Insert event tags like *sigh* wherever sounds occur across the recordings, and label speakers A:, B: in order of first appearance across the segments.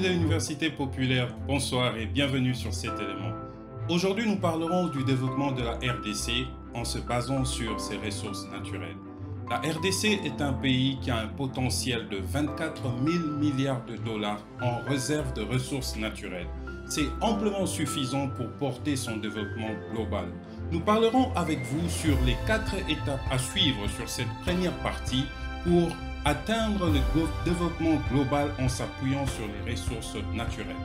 A: de l'Université populaire, bonsoir et bienvenue sur cet élément. Aujourd'hui, nous parlerons du développement de la RDC en se basant sur ses ressources naturelles. La RDC est un pays qui a un potentiel de 24 000 milliards de dollars en réserve de ressources naturelles. C'est amplement suffisant pour porter son développement global. Nous parlerons avec vous sur les quatre étapes à suivre sur cette première partie pour atteindre le développement global en s'appuyant sur les ressources naturelles.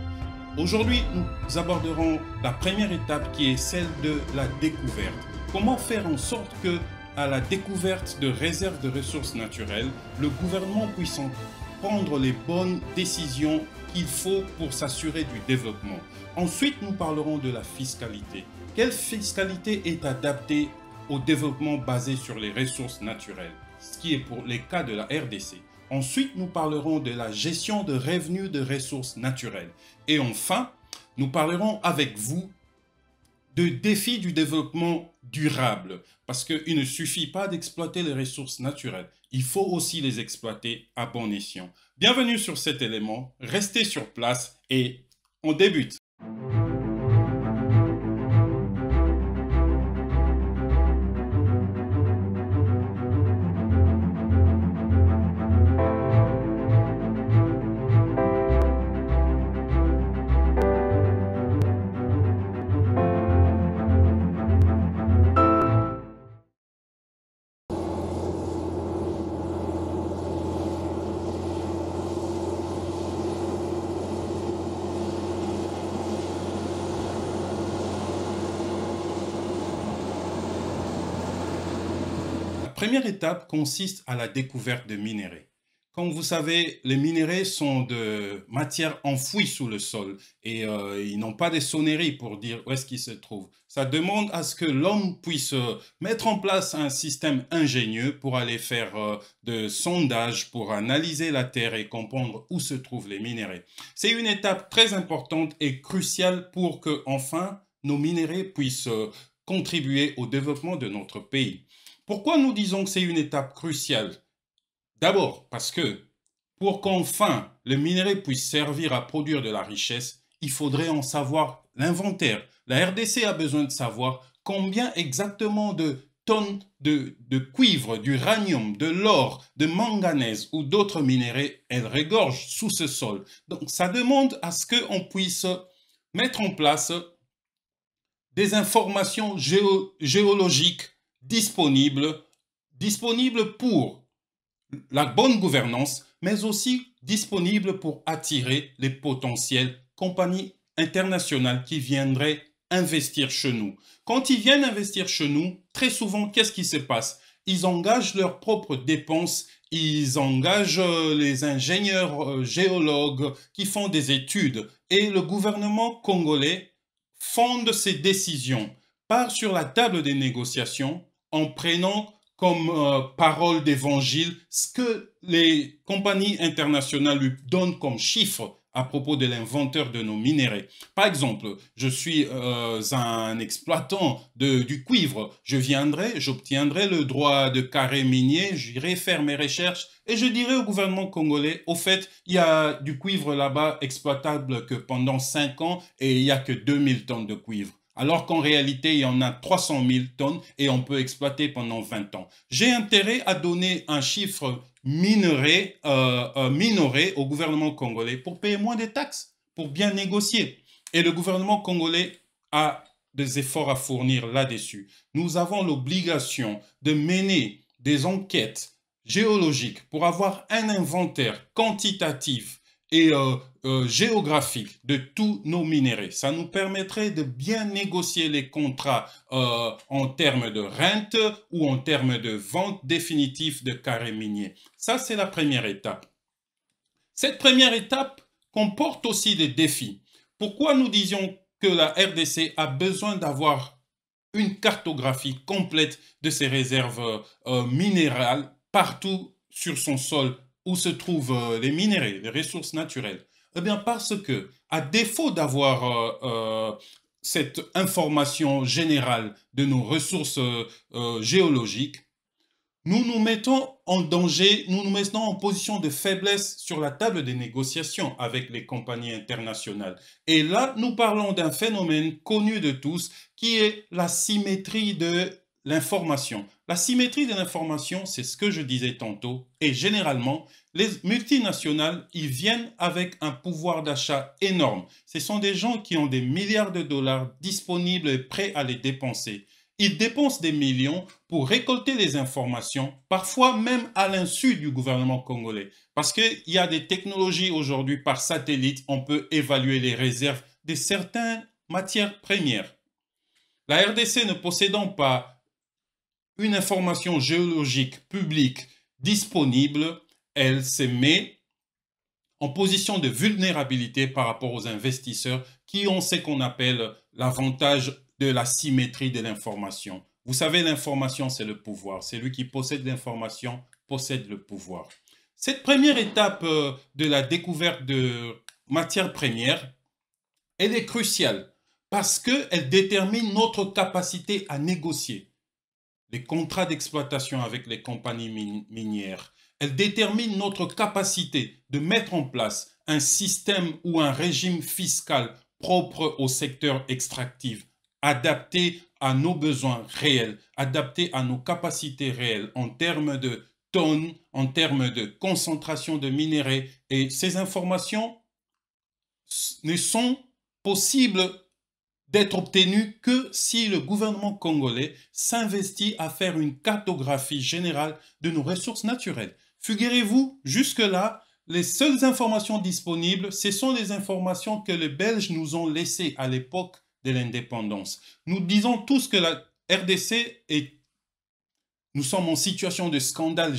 A: Aujourd'hui, nous aborderons la première étape qui est celle de la découverte. Comment faire en sorte que, à la découverte de réserves de ressources naturelles, le gouvernement puisse prendre les bonnes décisions qu'il faut pour s'assurer du développement. Ensuite, nous parlerons de la fiscalité. Quelle fiscalité est adaptée au développement basé sur les ressources naturelles qui est pour les cas de la RDC. Ensuite, nous parlerons de la gestion de revenus de ressources naturelles. Et enfin, nous parlerons avec vous de défis du développement durable, parce qu'il ne suffit pas d'exploiter les ressources naturelles, il faut aussi les exploiter à bon escient. Bienvenue sur cet élément, restez sur place et on débute. première étape consiste à la découverte de minéraux. Comme vous savez, les minéraux sont de matières enfouies sous le sol et euh, ils n'ont pas de sonneries pour dire où est-ce qu'ils se trouvent. Ça demande à ce que l'homme puisse euh, mettre en place un système ingénieux pour aller faire euh, de sondages, pour analyser la Terre et comprendre où se trouvent les minéraux. C'est une étape très importante et cruciale pour que enfin nos minéraux puissent contribuer au développement de notre pays. Pourquoi nous disons que c'est une étape cruciale D'abord parce que pour qu'enfin le minerai puisse servir à produire de la richesse, il faudrait en savoir l'inventaire. La RDC a besoin de savoir combien exactement de tonnes de, cuivre, d'uranium, de l'or, de manganèse ou d'autres minéraux elle régorge sous ce sol. Donc ça demande à ce qu'on puisse mettre en place des informations géologiques disponible, disponible pour la bonne gouvernance, mais aussi disponible pour attirer les potentielles compagnies internationales qui viendraient investir chez nous. Quand ils viennent investir chez nous, très souvent, qu'est-ce qui se passe Ils engagent leurs propres dépenses, ils engagent euh, les ingénieurs euh, géologues qui font des études et le gouvernement congolais fonde ses décisions part sur la table des négociations en prenant comme euh, parole d'évangile ce que les compagnies internationales lui donnent comme chiffre à propos de l'inventeur de nos minéraux. Par exemple, je suis euh, un exploitant du cuivre, je viendrai, j'obtiendrai le droit de carré minier, j'irai faire mes recherches et je dirai au gouvernement congolais, au fait, il y a du cuivre là-bas exploitable que pendant 5 ans et il n'y a que 2000 tonnes de cuivre alors qu'en réalité, il y en a 300 000 tonnes et on peut exploiter pendant 20 ans. J'ai intérêt à donner un chiffre euh, euh, minoré, au gouvernement congolais pour payer moins des taxes, pour bien négocier. Et le gouvernement congolais a des efforts à fournir là-dessus. Nous avons l'obligation de mener des enquêtes géologiques pour avoir un inventaire quantitatif et euh, euh, géographique de tous nos minéraux. Ça nous permettrait de bien négocier les contrats euh, en termes de rente ou en termes de vente définitive de carrés miniers. Ça, c'est la première étape. Cette première étape comporte aussi des défis. Pourquoi nous disions que la RDC a besoin d'avoir une cartographie complète de ses réserves minérales partout sur son sol où se trouvent euh, les minéraux, les ressources naturelles Eh bien parce que, à défaut d'avoir euh, euh, cette information générale de nos ressources géologiques, nous nous mettons en danger, nous nous mettons en position de faiblesse sur la table des négociations avec les compagnies internationales. Et là, nous parlons d'un phénomène connu de tous, qui est la symétrie de l'information. La symétrie de l'information, c'est ce que je disais tantôt, et généralement, les multinationales, ils viennent avec un pouvoir d'achat énorme. Ce sont des gens qui ont des milliards de dollars disponibles et prêts à les dépenser. Ils dépensent des millions pour récolter les informations, parfois même à l'insu du gouvernement congolais. Parce qu'il y a des technologies aujourd'hui par satellite, on peut évaluer les réserves de certaines matières premières. La RDC ne possédant pas une information géologique publique disponible, elle se met en position de vulnérabilité par rapport aux investisseurs qui ont ce qu'on appelle l'avantage de la symétrie de l'information. Vous savez, l'information, c'est le pouvoir. Celui qui possède l'information possède le pouvoir. Cette première étape euh, de la découverte de matières premières, elle est cruciale parce qu'elle détermine notre capacité à négocier les contrats d'exploitation avec les compagnies minières. Elles déterminent notre capacité de mettre en place un système ou un régime fiscal propre au secteur extractif, adapté à nos besoins réels, adapté à nos capacités réelles en termes de tonnes, en termes de concentration de minéraux. Et ces informations ne sont possibles d'être obtenu que si le gouvernement congolais s'investit à faire une cartographie générale de nos ressources naturelles. Figurez-vous, jusque-là, les seules informations disponibles, ce sont les informations que les Belges nous ont laissées à l'époque de l'indépendance. Nous disons tous que la RDC est nous sommes en situation de scandale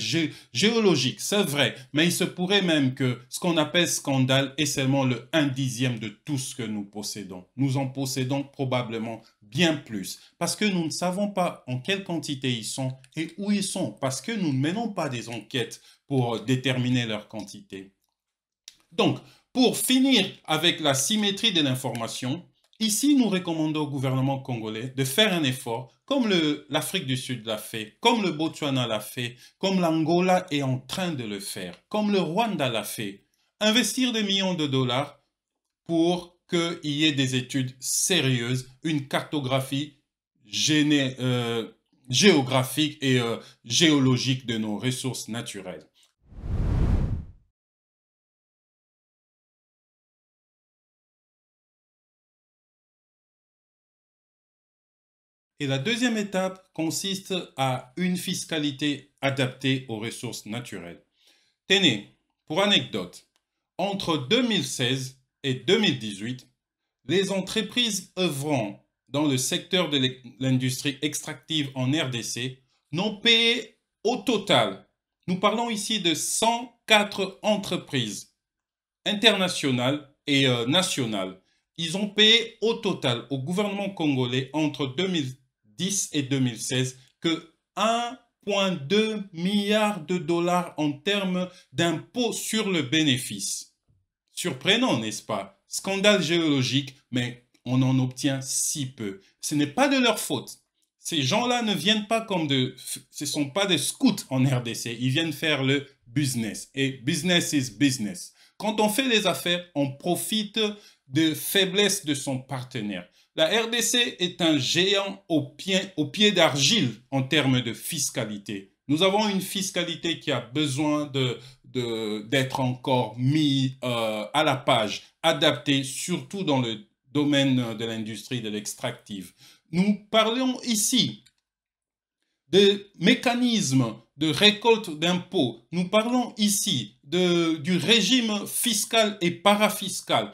A: géologique, c'est vrai, mais il se pourrait même que ce qu'on appelle scandale est seulement le un dixième de tout ce que nous possédons. Nous en possédons probablement bien plus, parce que nous ne savons pas en quelle quantité ils sont et où ils sont, parce que nous ne menons pas des enquêtes pour euh, déterminer leur quantité. Donc, pour finir avec la symétrie de l'information, Ici, nous recommandons au gouvernement congolais de faire un effort, comme l'Afrique du Sud l'a fait, comme le Botswana l'a fait, comme l'Angola est en train de le faire, comme le Rwanda l'a fait. Investir des millions de dollars pour qu'il y ait des études sérieuses, une cartographie euh, géographique et euh,
B: géologique de nos ressources naturelles. Et la deuxième étape consiste à une fiscalité
A: adaptée aux ressources naturelles. Tenez, pour anecdote, entre 2016 et 2018, les entreprises œuvrant dans le secteur de l'industrie extractive en RDC n'ont payé au total, nous parlons ici de 104 entreprises internationales et euh, nationales, ils ont payé au total au gouvernement congolais entre 2000 2010 et 2016 que 1,2 milliard de dollars en termes d'impôts sur le bénéfice. Surprenant, n'est-ce pas Scandale géologique, mais on en obtient si peu. Ce n'est pas de leur faute. Ces gens-là ne viennent pas comme de... Ce sont pas des scouts en RDC. Ils viennent faire le business. Et business is business. Quand on fait les affaires, on profite de faiblesses de son partenaire. La RDC est un géant au pied, d'argile en termes de fiscalité. Nous avons une fiscalité qui a besoin d'être encore mise euh, à la page, adaptée surtout dans le domaine de l'industrie de l'extractive. Nous parlons ici de mécanismes de récolte d'impôts. Nous parlons ici du régime fiscal et parafiscal.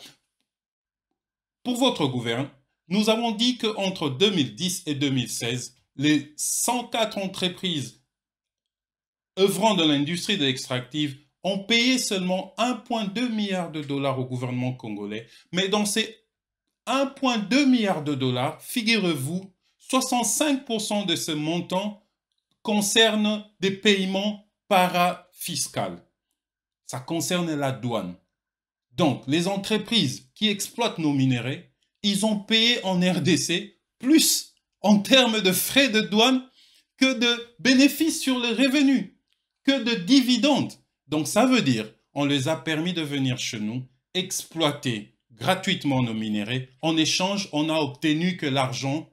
A: Pour votre gouvernement, nous avons dit qu'entre 2010 et 2016, les 104 entreprises œuvrant dans l'industrie de l'extractive ont payé seulement 1,2 milliard de dollars au gouvernement congolais. Mais dans ces 1,2 milliard de dollars, figurez-vous, 65% de ce montant concerne des paiements parafiscales. Ça concerne la douane. Donc, les entreprises qui exploitent nos minéraux ils ont payé en RDC plus en termes de frais de douane que de bénéfices sur le revenu, que de dividendes. Donc ça veut dire, on les a permis de venir chez nous, exploiter gratuitement nos minéraux. En échange, on a obtenu que l'argent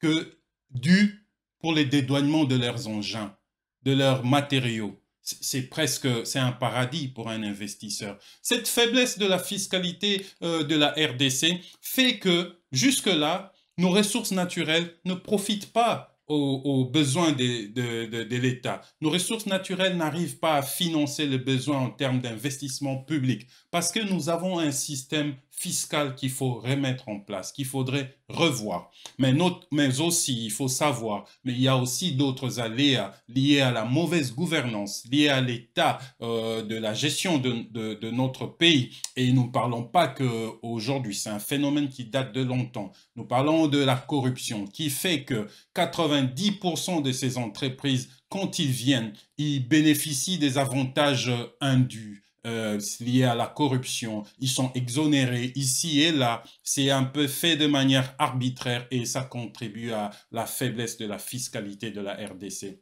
A: que dû pour les dédouanements de leurs engins, de leurs matériaux, c'est presque, c'est un paradis pour un investisseur. Cette faiblesse de la fiscalité euh, de la RDC fait que, jusque-là, nos ressources naturelles ne profitent pas aux, besoins de, de l'État. Nos ressources naturelles n'arrivent pas à financer les besoins en termes d'investissement public parce que nous avons un système fiscale qu'il faut remettre en place, qu'il faudrait revoir. Mais, aussi, il faut savoir, mais il y a aussi d'autres aléas liés à la mauvaise gouvernance, liés à l'état euh, de la gestion de, notre pays. Et nous ne parlons pas qu'aujourd'hui, c'est un phénomène qui date de longtemps. Nous parlons de la corruption qui fait que 90% de ces entreprises, quand ils viennent, ils bénéficient des avantages euh, indus euh, à la corruption. Ils sont exonérés ici et là. C'est un peu fait de manière arbitraire et ça contribue à la faiblesse de la fiscalité de la RDC.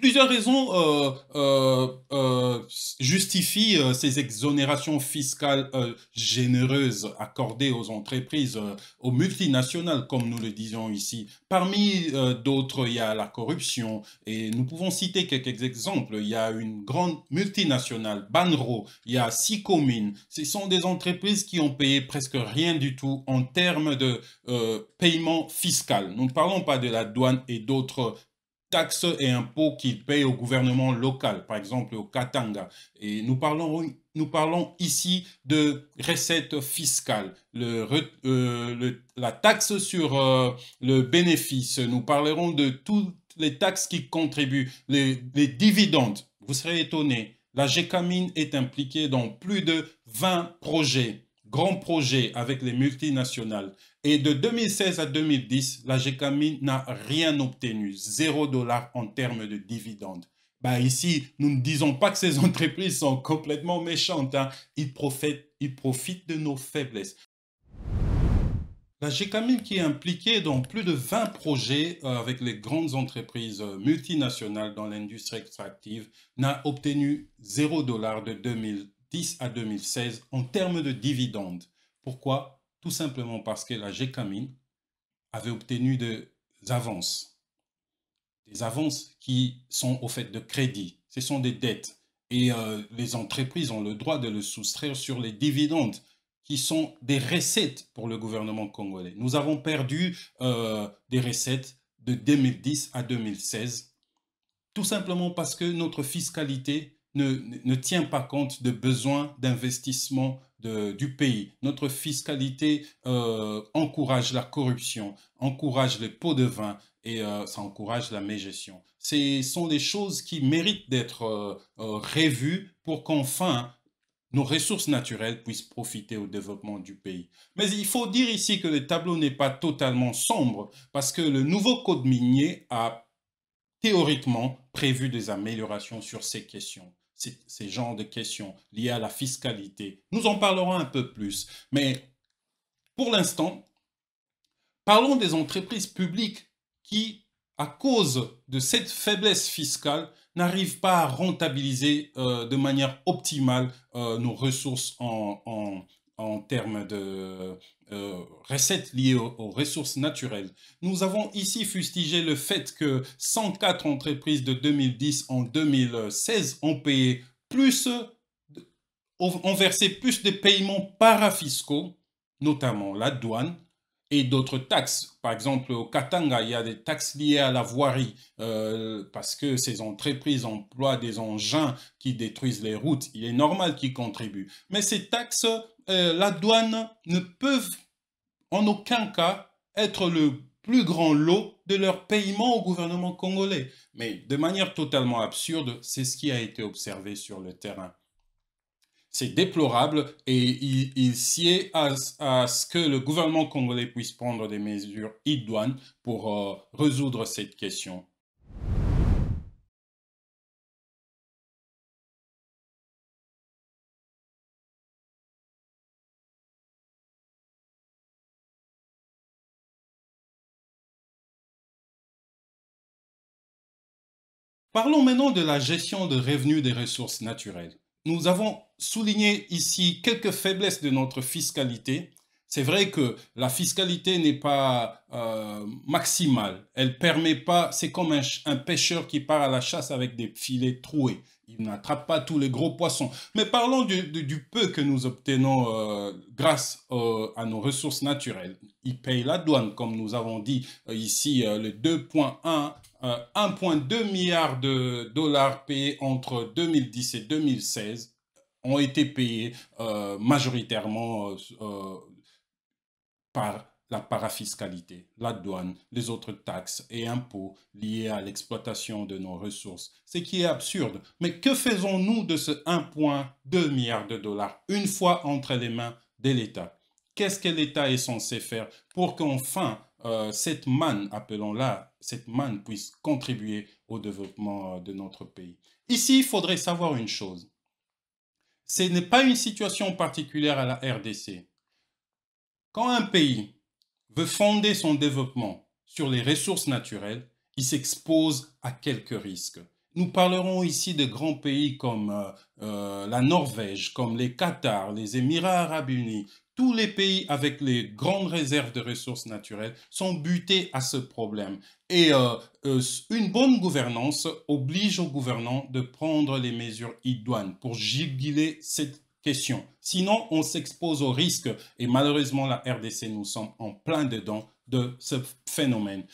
A: Plusieurs raisons euh, euh, euh, justifient ces exonérations fiscales généreuses accordées aux entreprises, aux multinationales, comme nous le disons ici. Parmi d'autres, il y a la corruption, et nous pouvons citer quelques exemples. Il y a une grande multinationale, Banro, il y a six communes. Ce sont des entreprises qui ont payé presque rien du tout en termes de paiement fiscal. Nous ne parlons pas de la douane et d'autres taxes et impôts qu'ils payent au gouvernement local, par exemple au Katanga. Et nous parlons, nous parlons ici de recettes fiscales, euh, la taxe sur euh, le bénéfice. Nous parlerons de toutes les taxes qui contribuent, les, dividendes. Vous serez étonné, la GECAMINE est impliquée dans plus de 20 projets Grand projet avec les multinationales. Et de 2016 à 2010, la GKMI n'a rien obtenu, Zéro dollar en termes de dividendes. Bah ici, nous ne disons pas que ces *laughs* entreprises sont complètement méchantes. Hein. Ils, profitent, ils profitent de nos faiblesses. La GECAMIN qui est impliquée dans plus de 20 projets euh, avec les grandes entreprises euh, multinationales dans l'industrie extractive n'a obtenu zéro dollar de 2010. 2010 à 2016 en termes de dividendes. Pourquoi Tout simplement parce que la GECAMIN avait obtenu des avances. Des avances qui sont au fait de crédit. Ce sont des dettes. Et euh, les entreprises ont le droit de le soustraire sur les dividendes qui sont des recettes pour le gouvernement congolais. Nous avons perdu euh, des recettes de 2010 à 2016, tout simplement parce que notre fiscalité ne, tient pas compte des besoins d'investissement du pays. Notre fiscalité euh, encourage la corruption, encourage les pots de vin et euh, ça encourage la mégestion. Ce sont des choses qui méritent d'être euh, revues révues pour qu'enfin nos ressources naturelles puissent profiter au développement du pays. Mais il faut dire ici que le tableau n'est pas totalement sombre parce que le nouveau code minier a théoriquement prévu des améliorations sur ces questions ces genres de questions liées à la fiscalité. Nous en parlerons un peu plus, mais pour l'instant, parlons des entreprises publiques qui, à cause de cette faiblesse fiscale, n'arrivent pas à rentabiliser euh, de manière optimale euh, nos ressources en, en termes de euh, recettes liées aux, ressources naturelles. Nous avons ici fustigé le fait que 104 entreprises de 2010 en 2016 ont payé plus, ont versé plus de paiements parafiscaux, notamment la douane, et d'autres taxes. Par exemple, au Katanga, il y a des taxes liées à la voirie euh, parce que ces entreprises emploient des engins qui détruisent les routes. Il est normal qu'ils contribuent. Mais ces taxes euh, la douane ne peuvent en aucun cas être le plus grand lot de leur paiement au gouvernement congolais. Mais de manière totalement absurde, c'est ce qui a été observé sur le terrain. C'est déplorable et il, sied à, ce que le gouvernement congolais puisse prendre des mesures
B: idoines pour euh, résoudre cette question. Parlons maintenant de la gestion de revenus des ressources naturelles. Nous avons souligné ici
A: quelques faiblesses de notre fiscalité c'est vrai que la fiscalité n'est pas euh, maximale. Elle permet pas. C'est comme un, pêcheur qui part à la chasse avec des filets troués. Il n'attrape pas tous les gros poissons. Mais parlons du, peu que nous obtenons euh, grâce à nos ressources naturelles. Il paye la douane, comme nous avons dit euh, ici, le 2.1 1,2 milliard de dollars payés entre 2010 et 2016 ont été payés majoritairement par la parafiscalité, la douane, les autres taxes et impôts liés à l'exploitation de nos ressources, ce qui est absurde. Mais que faisons-nous de ce 1,2 milliard de dollars une fois entre les mains de l'État Qu'est-ce que l'État est censé faire pour qu'enfin euh, cette manne, appelons-la, cette manne puisse contribuer au développement euh, de notre pays Ici, il faudrait savoir une chose. Ce n'est pas une situation particulière à la RDC. Quand un pays veut fonder son développement sur les ressources naturelles, il s'expose à quelques risques. Nous parlerons ici de grands pays comme euh, euh, la Norvège, comme les Qatar, les Émirats arabes unis. Tous les pays avec les grandes réserves de ressources naturelles sont butés à ce problème. Et euh, une bonne gouvernance oblige au gouvernants de prendre les mesures idoines pour juguler cette question. Sinon, on s'expose au risque et malheureusement, la RDC, nous sommes en plein dedans de ce phénomène.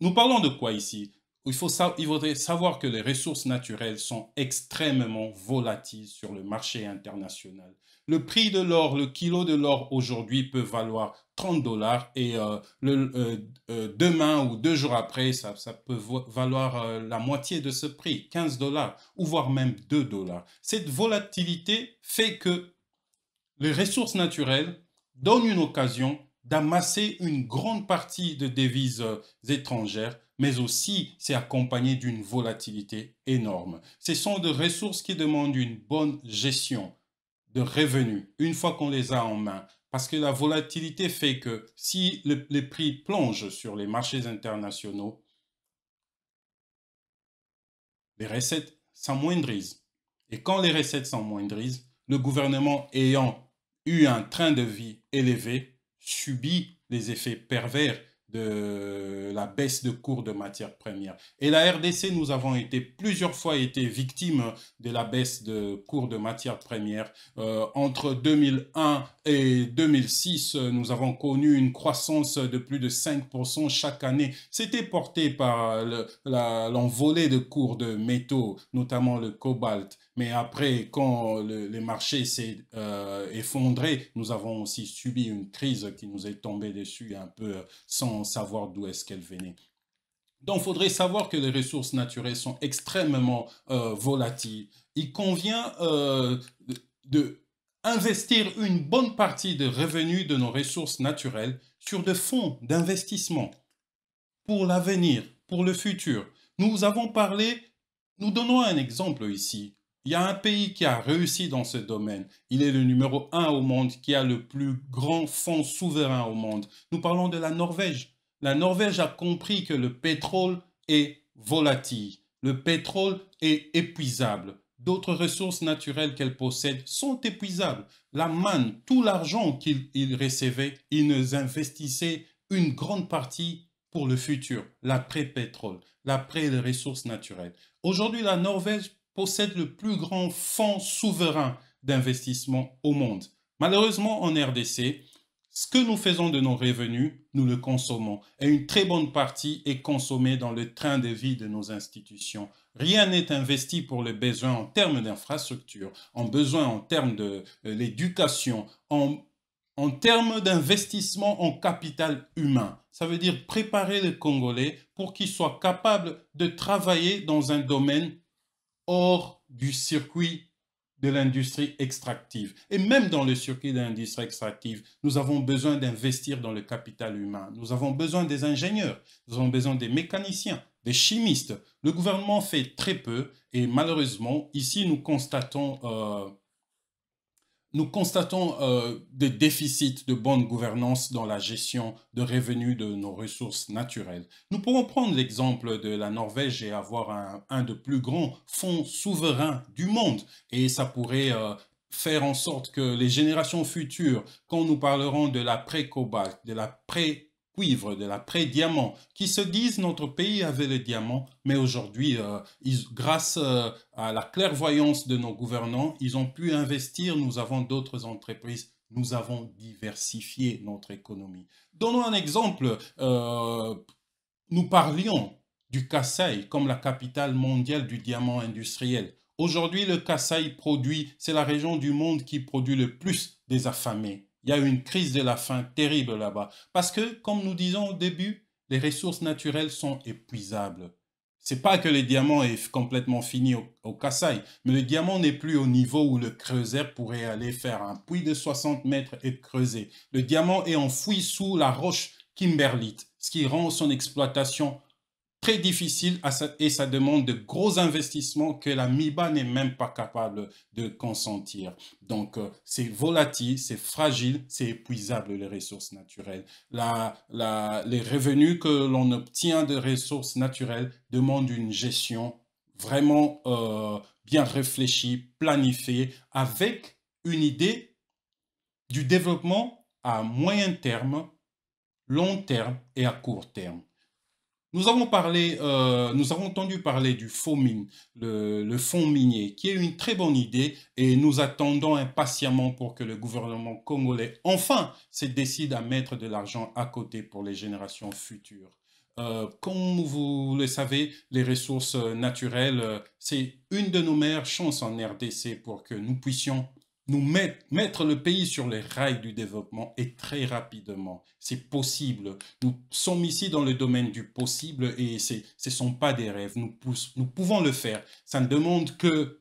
A: Nous parlons de quoi ici il, faut savoir, savoir que les ressources naturelles sont extrêmement volatiles sur le marché international. Le prix de l'or, le kilo de l'or aujourd'hui peut valoir 30 dollars et euh, le, euh, euh, demain ou deux jours après, ça, ça peut valoir la moitié de ce prix, 15 dollars ou voire même 2 dollars. Cette volatilité fait que les ressources naturelles donnent une occasion d'amasser une grande partie de devises étrangères, mais aussi c'est accompagné d'une volatilité énorme. Ce sont des ressources qui demandent une bonne gestion de revenus une fois qu'on les a en main, parce que la volatilité fait que si les prix plongent sur les marchés internationaux, les recettes s'amoindrisent. Et quand les recettes s'amoindrissent, le gouvernement ayant eu un train de vie élevé subit les effets pervers de la baisse de cours de matières premières. Et la RDC, nous avons été plusieurs fois été victimes de la baisse de cours de matières premières. Euh, entre 2001 et 2006, nous avons connu une croissance de plus de 5% chaque année. C'était porté par l'envolée de cours de métaux, notamment le cobalt. Mais après, quand le, les marchés s'est euh, effondré, nous avons aussi subi une crise qui nous est tombée dessus un peu euh, sans savoir d'où est-ce qu'elle venait. Donc, il faudrait savoir que les ressources naturelles sont extrêmement euh, volatiles. Il convient euh, de investir une bonne partie des revenus de nos ressources naturelles sur des fonds d'investissement pour l'avenir, pour le futur. Nous avons parlé, nous donnons un exemple ici, il y a un pays qui a réussi dans ce domaine. Il est le numéro un au monde, qui a le plus grand fonds souverain au monde. Nous parlons de la Norvège. La Norvège a compris que le pétrole est volatile. Le pétrole est épuisable. D'autres ressources naturelles qu'elle possède sont épuisables. La manne, tout l'argent qu'il recevait, il nous investissait une grande partie pour le futur, l'après-pétrole, l'après les ressources naturelles. Aujourd'hui, la Norvège possède le plus grand fonds souverain d'investissement au monde. Malheureusement, en RDC, ce que nous faisons de nos revenus, nous le consommons. Et une très bonne partie est consommée dans le train de vie de nos institutions. Rien n'est investi pour les besoins en termes d'infrastructures, en besoin en termes de euh, l'éducation, en, en termes d'investissement en capital humain. Ça veut dire préparer les Congolais pour qu'ils soient capables de travailler dans un domaine hors du circuit de l'industrie extractive. Et même dans le circuit de l'industrie extractive, nous avons besoin d'investir dans le capital humain. Nous avons besoin des ingénieurs, nous avons besoin des mécaniciens, des chimistes. Le gouvernement fait très peu et malheureusement, ici, nous constatons euh, nous constatons euh, des déficits de bonne gouvernance dans la gestion de revenus de nos ressources naturelles. Nous pourrons prendre l'exemple de la Norvège et avoir un, un, des plus grands fonds souverains du monde. Et ça pourrait euh, faire en sorte que les générations futures, quand nous parlerons de la pré-cobalt, de la pré cuivre, de l'après-diamant, qui se disent notre pays avait le diamant, mais aujourd'hui, euh, grâce euh, à la clairvoyance de nos gouvernants, ils ont pu investir, nous avons d'autres entreprises, nous avons diversifié notre économie. Donnons un exemple, euh, nous parlions du Kassai comme la capitale mondiale du diamant industriel. Aujourd'hui, le Kassai produit, c'est la région du monde qui produit le plus des affamés il y a une crise de la faim terrible là-bas. Parce que, comme nous disons au début, les ressources naturelles sont épuisables. C'est pas que le diamant est complètement fini au, Kassai, mais le diamant n'est plus au niveau où le creuseur pourrait aller faire un puits de 60 mètres et creuser. Le diamant est enfoui sous la roche kimberlite, ce qui rend son exploitation très difficile et ça demande de gros investissements que la MIBA n'est même pas capable de consentir. Donc, euh, c'est volatile, c'est fragile, c'est épuisable les ressources naturelles. les revenus que l'on obtient de ressources naturelles demandent une gestion vraiment euh, bien réfléchie, planifiée, avec une idée du développement à moyen terme, long terme et à court terme. Nous avons parlé, euh, nous avons entendu parler du faux mine, le, fonds minier, qui est une très bonne idée et nous attendons impatiemment pour que le gouvernement congolais enfin se décide à mettre de l'argent à côté pour les générations futures. Euh, comme vous le savez, les ressources euh, naturelles, c'est une de nos meilleures chances en RDC pour que nous puissions nous mettre, le pays sur les rails du développement et très rapidement. C'est possible. Nous sommes ici dans le domaine du possible et ce ne sont pas des rêves. Nous, nous pouvons le faire. Ça ne demande que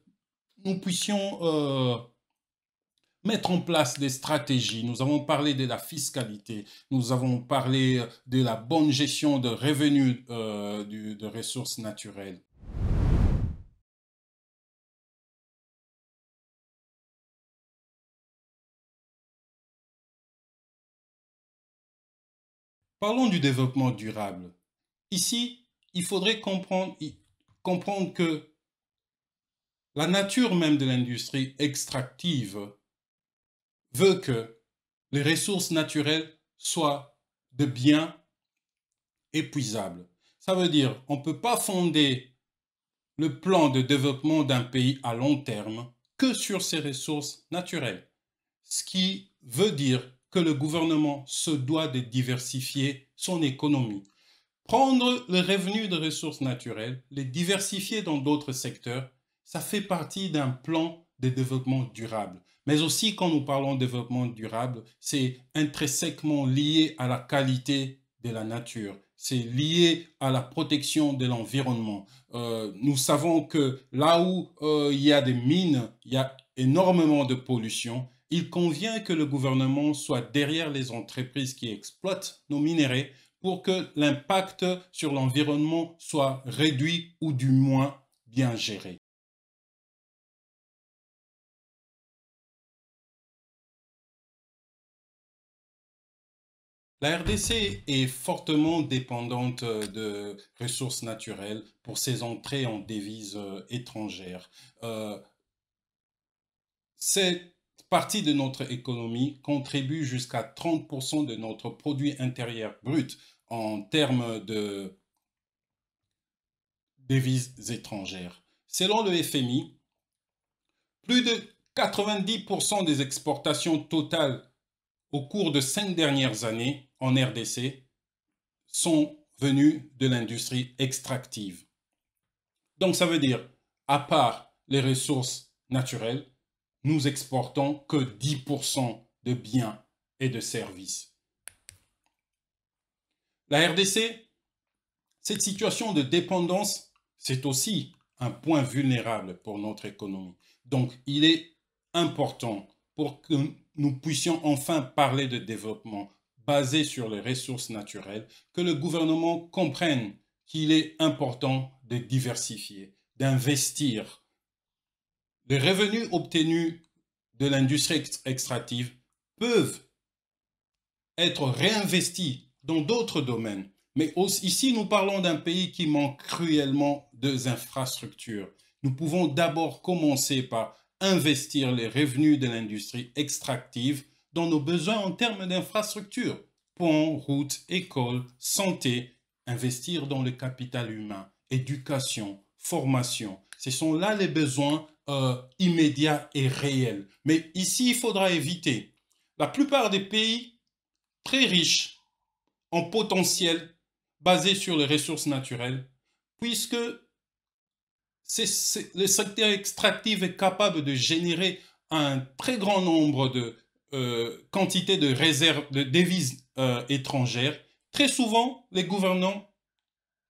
A: nous puissions euh, mettre en place des stratégies. Nous avons parlé de la fiscalité, nous avons parlé de la bonne
B: gestion de revenus euh, de ressources naturelles. Parlons du développement durable. Ici, il faudrait comprendre, que
A: la nature même de l'industrie extractive veut que les ressources naturelles soient de biens épuisables. Ça veut dire on ne peut pas fonder le plan de développement d'un pays à long terme que sur ses ressources naturelles. Ce qui veut dire que le gouvernement se doit de diversifier son économie. Prendre les revenus de ressources naturelles, les diversifier dans d'autres secteurs, ça fait partie d'un plan de développement durable. Mais aussi, quand nous parlons de développement durable, c'est intrinsèquement lié à la qualité de la nature. C'est lié à la protection de l'environnement. Euh, nous savons que là où euh, il y a des mines, il y a énormément de pollution il convient que le gouvernement soit derrière les entreprises qui exploitent nos minéraux pour que
B: l'impact sur l'environnement soit réduit ou du moins bien géré. La RDC est fortement
A: dépendante de ressources naturelles pour ses entrées en devises euh, étrangères. Euh, c'est partie de notre économie contribue jusqu'à 30% de notre produit intérieur brut en termes de devises étrangères. Selon le FMI, plus de 90% des exportations totales au cours de cinq dernières années en RDC sont venues de l'industrie extractive. Donc ça veut dire, à part les ressources naturelles, nous exportons que 10% de biens et de services. La RDC, cette situation de dépendance, c'est aussi un point vulnérable pour notre économie. Donc, il est important pour que nous puissions enfin parler de développement basé sur les ressources naturelles, que le gouvernement comprenne qu'il est important de diversifier, d'investir les revenus obtenus de l'industrie extractive peuvent être réinvestis dans d'autres domaines. Mais ici, nous parlons d'un pays qui manque cruellement d'infrastructures. infrastructures. Nous pouvons d'abord commencer par investir les revenus de l'industrie extractive dans nos besoins en termes d'infrastructures, ponts, routes, écoles, santé, investir dans le capital humain, éducation, formation. Ce sont là les besoins euh, immédiat et réel. Mais ici, il faudra éviter. La plupart des pays très riches en potentiel basé sur les ressources naturelles, puisque le secteur extractif est capable de générer un très grand nombre de euh, quantités de réserves, de devises euh, étrangères, très souvent, les gouvernants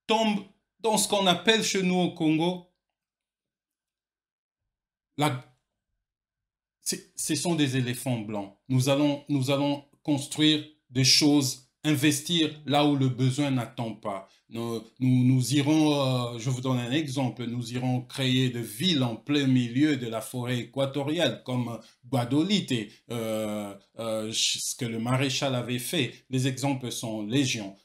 A: tombent dans ce qu'on appelle chez nous au Congo ce sont des éléphants blancs. Nous allons, nous allons construire des choses, investir là où le besoin n'attend pas. Nous, nous, irons, euh, je vous donne un exemple, nous irons créer des villes en plein milieu de la forêt équatoriale, comme Guadolite, euh, euh, ce que le maréchal avait fait. Les exemples sont légion.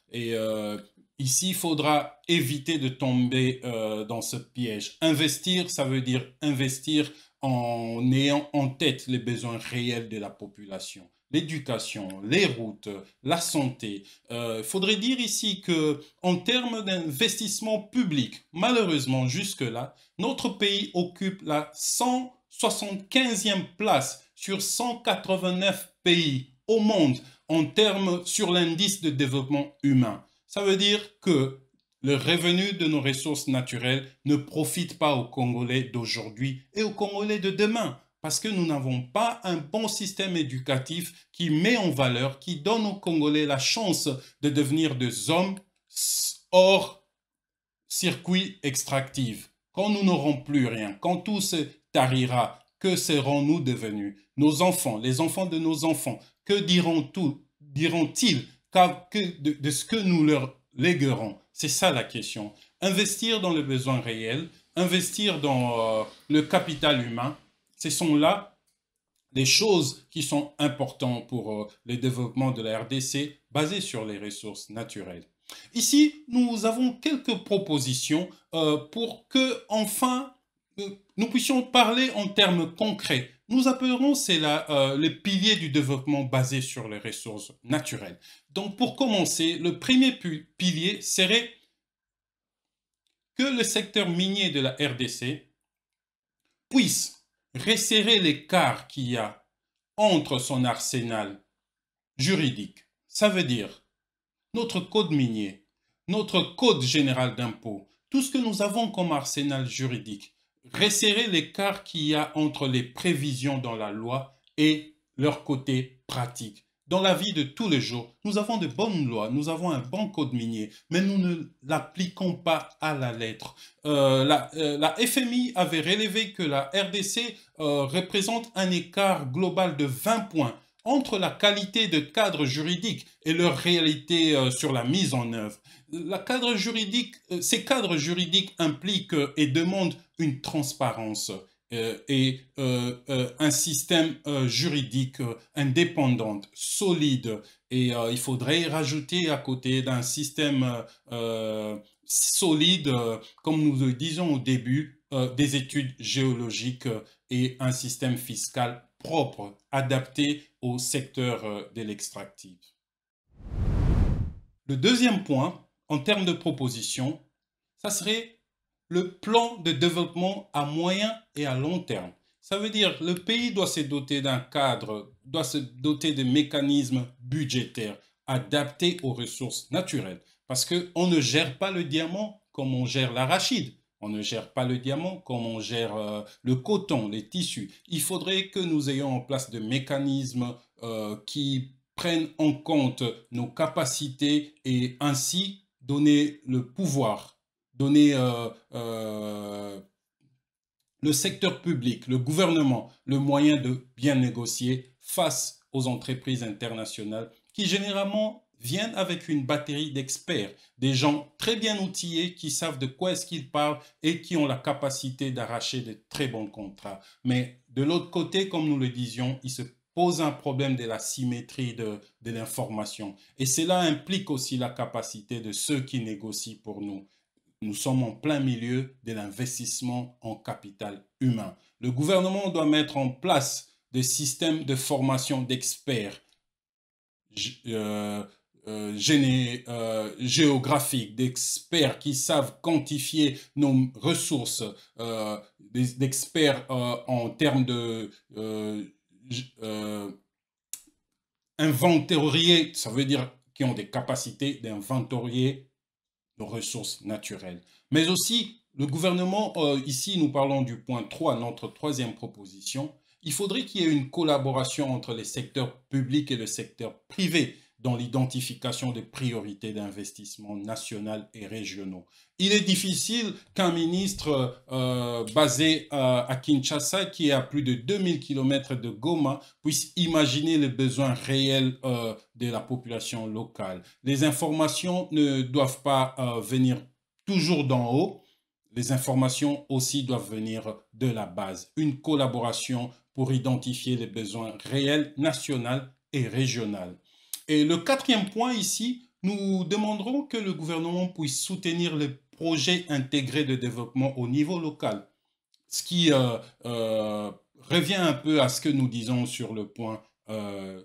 A: Ici, il faudra éviter de tomber euh, dans ce piège. Investir, ça veut dire investir en ayant en tête les besoins réels de la population. L'éducation, les routes, la santé. Il euh, faudrait dire ici que, en termes d'investissement public, malheureusement jusque-là, notre pays occupe la 175e place sur 189 pays au monde en termes sur l'indice de développement humain. Ça veut dire que le revenu de nos ressources naturelles ne profite pas aux Congolais d'aujourd'hui et aux Congolais de demain parce que nous n'avons pas un bon système éducatif qui met en valeur, qui donne aux Congolais la chance de devenir des hommes hors circuit extractif. Quand nous n'aurons plus rien, quand tout se tarira, que serons-nous devenus Nos enfants, les enfants de nos enfants, que diront-ils de ce que nous leur léguerons. C'est ça la question. Investir dans les besoins réels, investir dans euh, le capital humain, ce sont là les choses qui sont importantes pour euh, le développement de la RDC basé sur les ressources naturelles. Ici, nous avons quelques propositions euh, pour que enfin nous puissions parler en termes concrets. Nous appellerons cela euh, le pilier du développement basé sur les ressources naturelles. Donc pour commencer, le premier pilier serait que le secteur minier de la RDC puisse resserrer l'écart qu'il y a entre son arsenal juridique. Ça veut dire notre code minier, notre code général d'impôt, tout ce que nous avons comme arsenal juridique resserrer l'écart qu'il y a entre les prévisions dans la loi et leur côté pratique. Dans la vie de tous les jours, nous avons de bonnes lois, nous avons un bon code minier, mais nous ne l'appliquons pas à la lettre. Euh, la, euh, FMI avait relevé que la RDC euh, représente un écart global de 20 points entre la qualité de cadre juridique et leur réalité sur la mise en œuvre la cadre juridique, euh, ces cadres juridiques impliquent et demandent une transparence euh, et euh, un système juridique indépendant, solide. Et il faudrait rajouter à côté d'un système solide, comme nous le disons au début, des études géologiques et un système fiscal propre, adapté au secteur de l'extractif. Le deuxième point en termes de proposition, ça serait le plan de développement à moyen et à long terme. Ça veut dire le pays doit se doter d'un cadre, doit se doter de mécanismes budgétaires adaptés aux ressources naturelles. Parce qu'on ne gère pas le diamant comme on gère l'arachide. On ne gère pas le diamant comme on gère euh, le coton, les tissus. Il faudrait que nous ayons en place des mécanismes euh, qui prennent en compte nos capacités et ainsi donner le pouvoir, donner euh, euh, le secteur public, le gouvernement, le moyen de bien négocier face aux entreprises internationales qui généralement viennent avec une batterie d'experts, des gens très bien outillés qui savent de quoi est-ce qu'ils parlent et qui ont la capacité d'arracher de très bons contrats. Mais de l'autre côté, comme nous le disions, il se pose un problème de la symétrie de, l'information. Et cela implique aussi la capacité de ceux qui négocient pour nous. Nous sommes en plein milieu de l'investissement en capital humain. Le gouvernement doit mettre en place des systèmes de formation d'experts euh, euh, euh, géographiques, d'experts qui savent quantifier nos ressources, d'experts en termes de euh, ça veut dire qui ont des capacités d'inventorier nos ressources naturelles. Mais aussi, le gouvernement, euh, ici nous parlons du point 3, notre troisième proposition, il faudrait qu'il y ait une collaboration entre les secteurs publics et le secteur privé dans l'identification des priorités d'investissement nationales et régionaux. Il est difficile qu'un ministre euh, basé euh, à, Kinshasa, qui est à plus de 2000 km de Goma, puisse imaginer les besoins réels euh, de la population locale. Les informations ne doivent pas venir toujours d'en haut, les informations aussi doivent venir de la base. Une collaboration pour identifier les besoins réels nationaux et régionaux. Et le quatrième point ici, nous demanderons que le gouvernement puisse soutenir les projets intégrés de développement au niveau local, ce qui euh, euh, revient un peu à ce que nous disons sur le point, euh,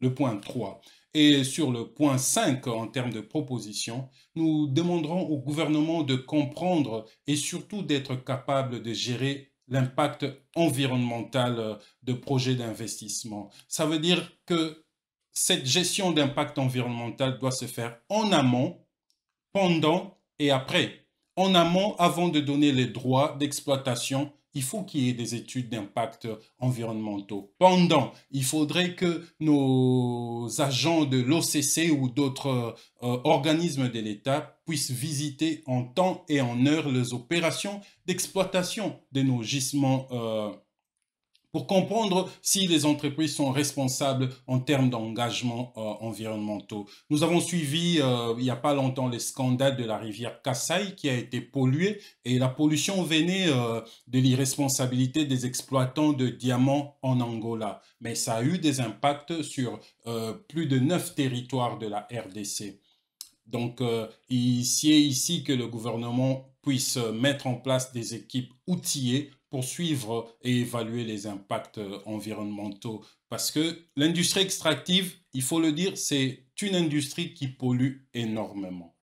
A: le point 3. Et sur le point 5, en termes de proposition, nous demanderons au gouvernement de comprendre et surtout d'être capable de gérer l'impact environnemental de projets d'investissement. Ça veut dire que cette gestion d'impact environnemental doit se faire en amont, pendant et après. En amont, avant de donner les droits d'exploitation, il faut qu'il y ait des études d'impact environnementaux. Pendant, il faudrait que nos agents de l'OCC ou d'autres euh, organismes de l'État puissent visiter en temps et en heure les opérations d'exploitation de nos gisements euh, pour comprendre si les entreprises sont responsables en termes d'engagement euh, environnementaux. Nous avons suivi euh, il n'y a pas longtemps le scandale de la rivière Kassai qui a été polluée et la pollution venait euh, de l'irresponsabilité des exploitants de diamants en Angola. Mais ça a eu des impacts sur plus de neuf territoires de la RDC. Donc, il est ici que le gouvernement puisse mettre en place des équipes outillées poursuivre et évaluer les impacts euh, environnementaux. Parce que l'industrie
B: extractive, il faut le dire, c'est une industrie qui pollue énormément.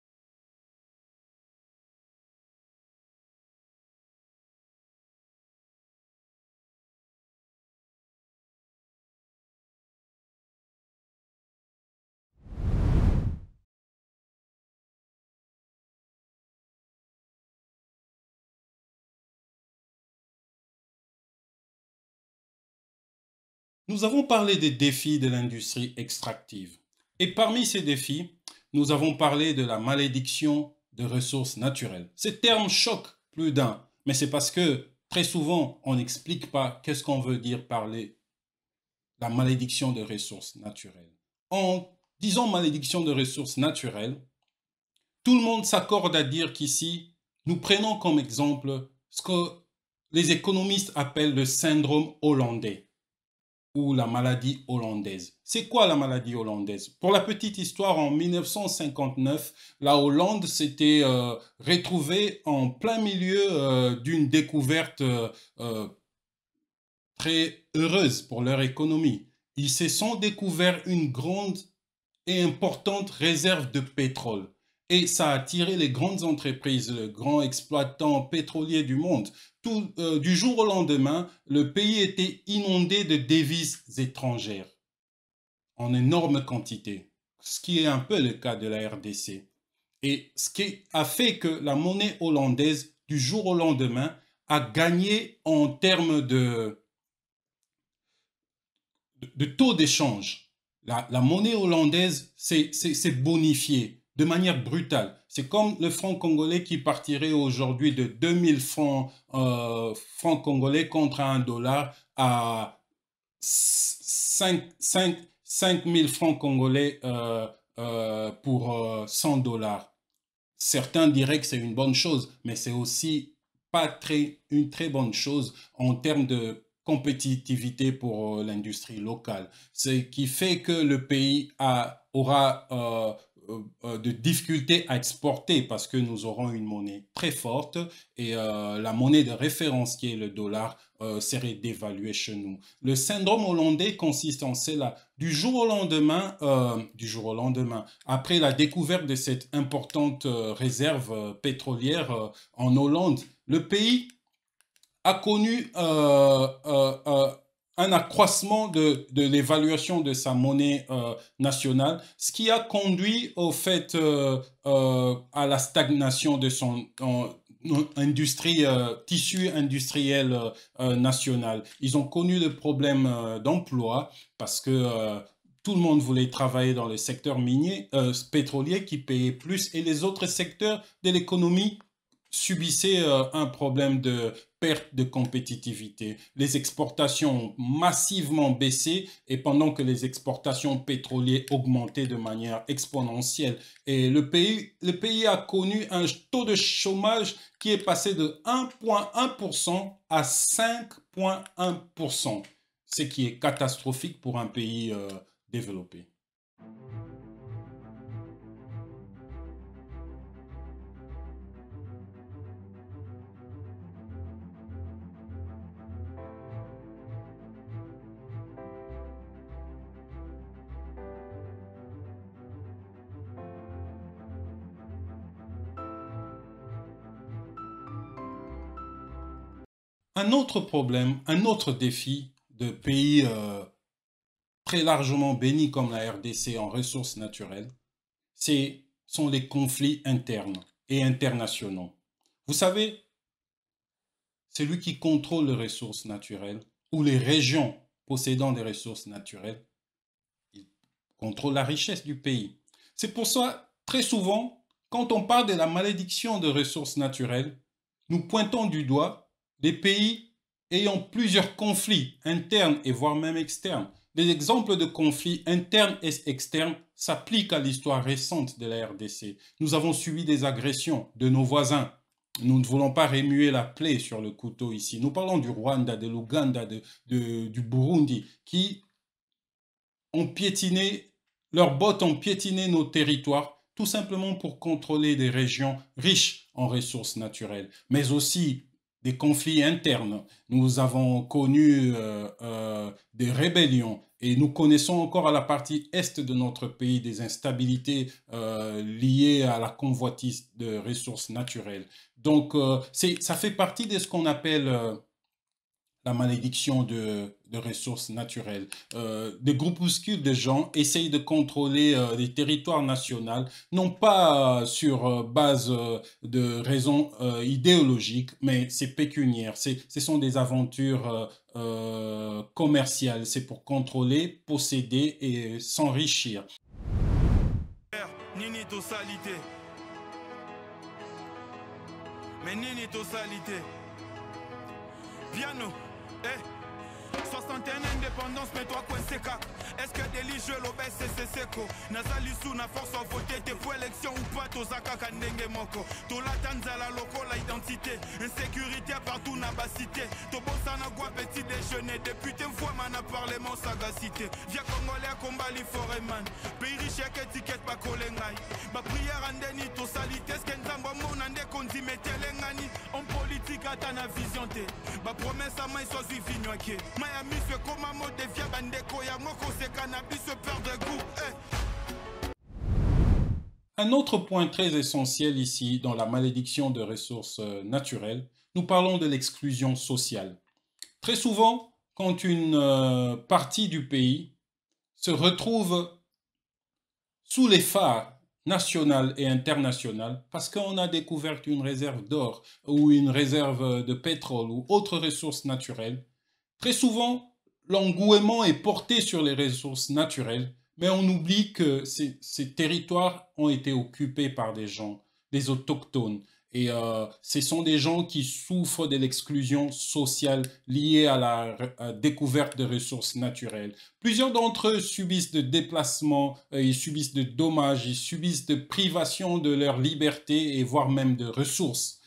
B: Nous avons parlé des défis de
A: l'industrie extractive. Et parmi ces défis, nous avons parlé de la malédiction des ressources naturelles. Ces termes choquent plus d'un, mais c'est parce que très souvent, on n'explique pas qu'est-ce qu'on veut dire par la malédiction des ressources naturelles. En disant malédiction des ressources naturelles, tout le monde s'accorde à dire qu'ici, nous prenons comme exemple ce que les économistes appellent le syndrome hollandais ou la maladie hollandaise. C'est quoi la maladie hollandaise Pour la petite histoire, en 1959, la Hollande s'était euh, retrouvée en plein milieu euh, d'une découverte euh, très heureuse pour leur économie. Ils se sont découverts une grande et importante réserve de pétrole. Et ça a attiré les grandes entreprises, les grands exploitants pétroliers du monde. Euh, du jour au lendemain, le pays était inondé de devises étrangères en énorme quantité, ce qui est un peu le cas de la RDC. Et ce qui a fait que la monnaie hollandaise, du jour au lendemain, a gagné en termes de, de taux d'échange. La, la, monnaie hollandaise s'est bonifiée de manière brutale. C'est comme le franc congolais qui partirait aujourd'hui de 2000 francs, euh, francs congolais contre 1 dollar à 5, francs congolais euh, euh, pour 100 dollars. Certains diraient que c'est une bonne chose, mais c'est aussi pas très, une très bonne chose en termes de compétitivité pour l'industrie locale. Ce qui fait que le pays a, aura euh, euh, de difficultés à exporter parce que nous aurons une monnaie très forte et euh, la monnaie de référence qui est le dollar serait dévaluée chez nous. Le syndrome hollandais consiste en cela. Du jour au lendemain, du jour au lendemain, après la découverte de cette importante réserve pétrolière en Hollande, le pays a connu un accroissement de, de l'évaluation de sa monnaie euh, nationale, ce qui a conduit au fait euh, euh, à la stagnation de son industrie, tissu industriel national. Ils ont connu des problèmes d'emploi parce que tout le monde voulait travailler dans le secteur minier, pétrolier qui payait plus et les autres secteurs de l'économie subissaient un problème de, perte de compétitivité. Les exportations ont massivement baissé et pendant que les exportations pétrolières augmentaient de manière exponentielle. Et le pays, le pays a connu un taux de chômage qui est passé de 1,1% à 5,1%, ce qui est catastrophique pour un pays euh, développé. Un autre problème, un autre défi de pays euh, très largement bénis comme la RDC en ressources naturelles, ce sont les conflits internes et internationaux. Vous savez, celui qui contrôle les ressources naturelles ou les régions possédant des ressources naturelles, il contrôle la richesse du pays. C'est pour ça, très souvent, quand on parle de la malédiction de ressources naturelles, nous pointons du doigt des pays ayant plusieurs conflits internes et voire même externes. Des exemples de conflits internes et externes s'appliquent à l'histoire récente de la RDC. Nous avons subi des agressions de nos voisins. Nous ne voulons pas remuer la plaie sur le couteau ici. Nous parlons du Rwanda, de l'Ouganda, du Burundi, qui ont piétiné, leurs bottes ont piétiné nos territoires, tout simplement pour contrôler des régions riches en ressources naturelles, mais aussi des conflits internes, nous avons connu euh, euh, des rébellions et nous connaissons encore à la partie est de notre pays des instabilités euh, liées à la convoitise de ressources naturelles. Donc ça fait partie de ce qu'on appelle la malédiction de, ressources naturelles. Euh, des groupuscules de gens essayent de contrôler euh, les territoires nationaux, non pas euh, sur euh, base de raisons idéologiques, mais c'est pécuniaire. Ce sont des aventures commerciales. C'est pour contrôler, posséder et s'enrichir.
C: って soixantaine indépendance mais toi Est-ce que delige lobese l'obèse c'est lisu na force voter, tes po élection ou pas toza à ndenge moko la tanzala lokola identité insécurité partout na basité na quoi petit déjeuner député man à parlement sagacité via congolais les foreman pays riche yaka etikete bakole ngai bapriere andeni tosali te mon nzambo de nde kondima etelengani en politique ta na vision moi bapromese soit sozwi vinywake Miami.
A: Un autre point très essentiel ici dans la malédiction de ressources euh, naturelles, nous parlons de l'exclusion sociale. Très souvent, quand une euh, partie du pays se retrouve sous les phares national et international, parce qu'on a découvert une réserve d'or ou une réserve de pétrole ou autre ressource naturelle, Très souvent, l'engouement est porté sur les ressources naturelles, mais on oublie que ces, territoires ont été occupés par des gens, des autochtones. Et euh, ce sont des gens qui souffrent de l'exclusion sociale liée à la découverte de ressources naturelles. Plusieurs d'entre eux subissent de déplacements, euh, ils subissent de dommages, ils subissent de privations de leur liberté
B: et voire même de ressources.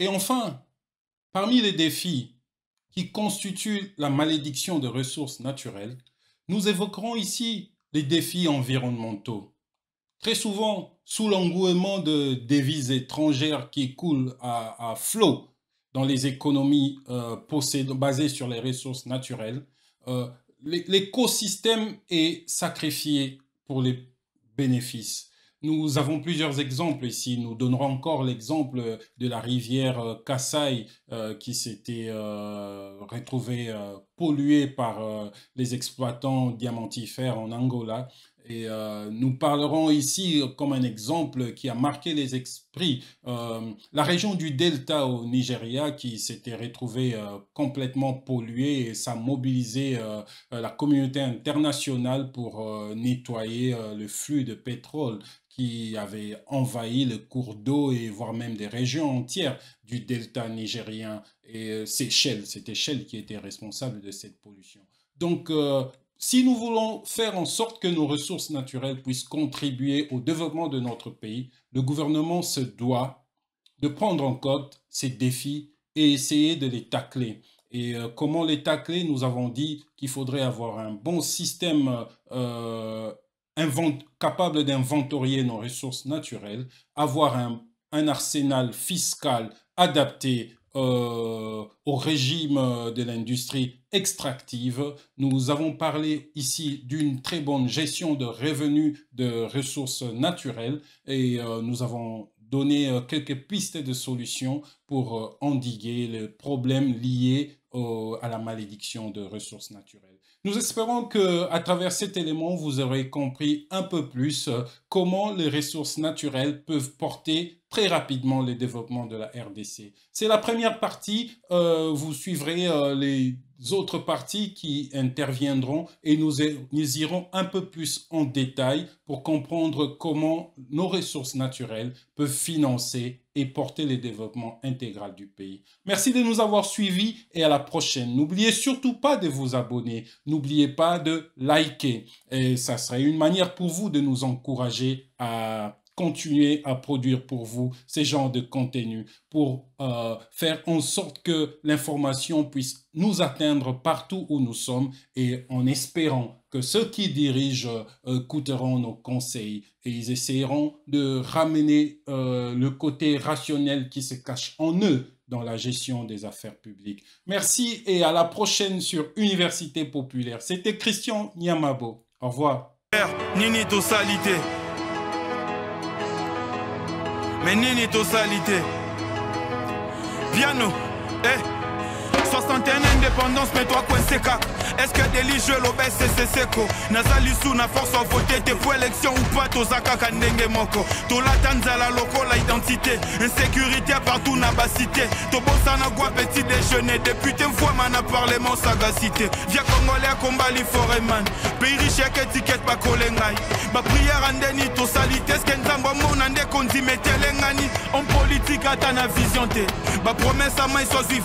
B: Et enfin, parmi les
A: défis qui constituent la malédiction des ressources naturelles, nous évoquerons ici les défis environnementaux. Très souvent, sous l'engouement de devises étrangères qui coulent à, flot dans les économies euh, basées sur les ressources naturelles, euh, l'écosystème est sacrifié pour les bénéfices nous avons plusieurs exemples ici. Nous donnerons encore l'exemple de la rivière euh, Kassai euh, qui s'était euh, retrouvée polluée par les exploitants diamantifères en Angola. Et euh, nous parlerons ici comme un exemple qui a marqué les esprits, euh, la région du Delta au Nigeria qui s'était retrouvée euh, complètement polluée et ça mobilisait la communauté internationale pour nettoyer le flux de pétrole qui avait envahi le cours d'eau et voire même des régions entières du Delta nigérien. Et Shell, c'était Shell qui était responsable de cette pollution. Donc, si nous voulons faire en sorte que nos ressources naturelles puissent contribuer au développement de notre pays, le gouvernement se doit de prendre en compte ces défis et essayer de les tacler. Et euh, comment les tacler Nous avons dit qu'il faudrait avoir un bon système euh, capable d'inventorier nos ressources naturelles, avoir un arsenal fiscal adapté euh, au régime euh, de l'industrie extractive. Nous avons parlé ici d'une très bonne gestion de revenus de ressources naturelles et euh, nous avons donné quelques pistes de solutions pour endiguer les problèmes liés à la malédiction de ressources naturelles. Nous espérons que, à travers cet élément, vous aurez compris un peu plus euh, comment les ressources naturelles peuvent porter très rapidement le développement de la RDC. C'est la première partie. Euh, vous suivrez euh, les autres parties qui interviendront et nous, irons un peu plus en détail pour comprendre comment nos ressources naturelles peuvent financer et porter le développement intégral du pays. Merci de nous avoir suivis et à la prochaine. N'oubliez surtout pas de vous abonner, n'oubliez pas de liker. Et ça serait une manière pour vous de nous encourager à continuer à produire pour vous ces genre de contenu, pour euh, faire en sorte que l'information puisse nous atteindre partout où nous sommes et en espérant que ceux qui dirigent écouteront euh, nos conseils et ils essayeront de ramener euh, le côté rationnel qui se cache en eux dans la gestion des affaires publiques. Merci et à la prochaine sur Université Populaire. C'était Christian Niamabo.
C: Au revoir. me nini tosali te piano e eh. 61 indépendance mais toi coincé kaka Est-ce que delijuel obesese c'est naza lisu na force voter, t'es pour élection ou pas toza Zaka ndenge moko la tanzala lokola identité insécurité partout na basité sana quoi, petit déjeuner Depuis député mfwama parlé parlement sagacité via congolais kombali foreman pays riche Kolengaï. Ma prière ngai prière, andeni tosali te mon ande, qu'on dit, mettez l'engani. en politique ata na vision te bapromese amai sozwi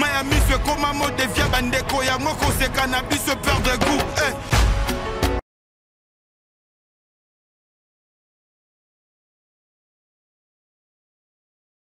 B: Miami, c'est comme miso mot, modevia bandeko mon kose les cannabis, perdent de goût. Eh.